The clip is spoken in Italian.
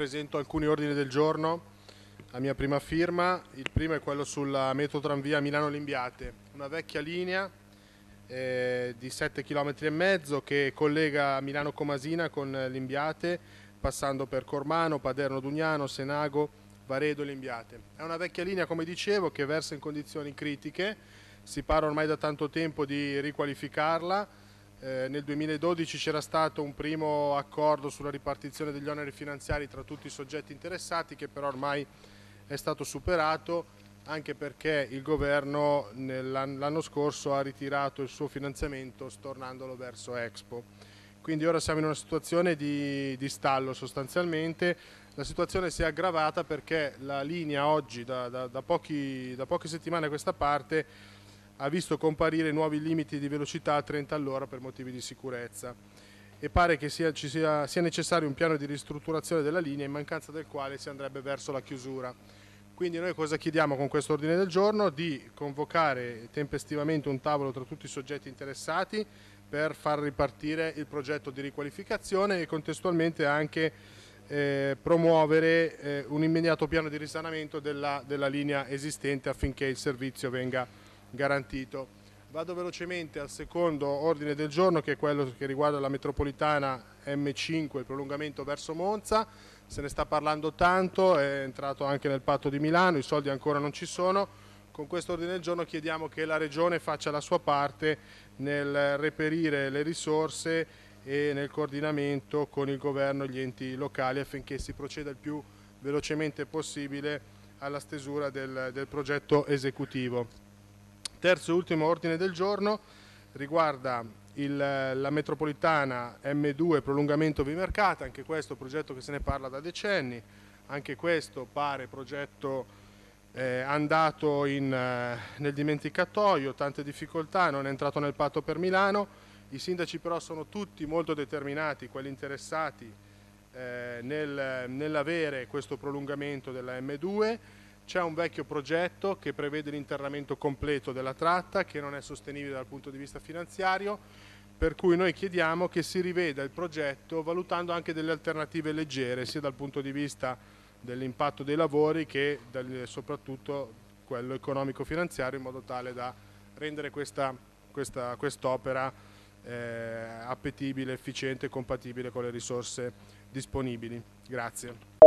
presento alcuni ordini del giorno a mia prima firma. Il primo è quello sulla metotranvia Milano-Limbiate, una vecchia linea eh, di 7 km e mezzo che collega Milano Comasina con Limbiate, passando per Cormano, Paderno Dugnano, Senago, Varedo e Limbiate. È una vecchia linea, come dicevo, che versa in condizioni critiche, si parla ormai da tanto tempo di riqualificarla eh, nel 2012 c'era stato un primo accordo sulla ripartizione degli oneri finanziari tra tutti i soggetti interessati che però ormai è stato superato anche perché il governo l'anno scorso ha ritirato il suo finanziamento stornandolo verso Expo. Quindi ora siamo in una situazione di, di stallo sostanzialmente, la situazione si è aggravata perché la linea oggi da, da, da, pochi, da poche settimane a questa parte ha visto comparire nuovi limiti di velocità a 30 all'ora per motivi di sicurezza e pare che sia, sia, sia, necessario un piano di ristrutturazione della linea in mancanza del quale si andrebbe verso la chiusura. Quindi noi cosa chiediamo con questo ordine del giorno? Di convocare tempestivamente un tavolo tra tutti i soggetti interessati per far ripartire il progetto di riqualificazione e contestualmente anche eh, promuovere eh, un immediato piano di risanamento della, della linea esistente affinché il servizio venga garantito. Vado velocemente al secondo ordine del giorno che è quello che riguarda la metropolitana M5, il prolungamento verso Monza, se ne sta parlando tanto, è entrato anche nel patto di Milano, i soldi ancora non ci sono, con questo ordine del giorno chiediamo che la Regione faccia la sua parte nel reperire le risorse e nel coordinamento con il governo e gli enti locali affinché si proceda il più velocemente possibile alla stesura del, del progetto esecutivo. Terzo e ultimo ordine del giorno riguarda il, la metropolitana M2 prolungamento bimercata, anche questo progetto che se ne parla da decenni, anche questo pare progetto eh, andato in, eh, nel dimenticatoio, tante difficoltà, non è entrato nel patto per Milano, i sindaci però sono tutti molto determinati, quelli interessati eh, nel, nell'avere questo prolungamento della M2, c'è un vecchio progetto che prevede l'interramento completo della tratta che non è sostenibile dal punto di vista finanziario per cui noi chiediamo che si riveda il progetto valutando anche delle alternative leggere sia dal punto di vista dell'impatto dei lavori che del, soprattutto quello economico-finanziario in modo tale da rendere questa, questa, quest'opera eh, appetibile, efficiente e compatibile con le risorse disponibili. Grazie.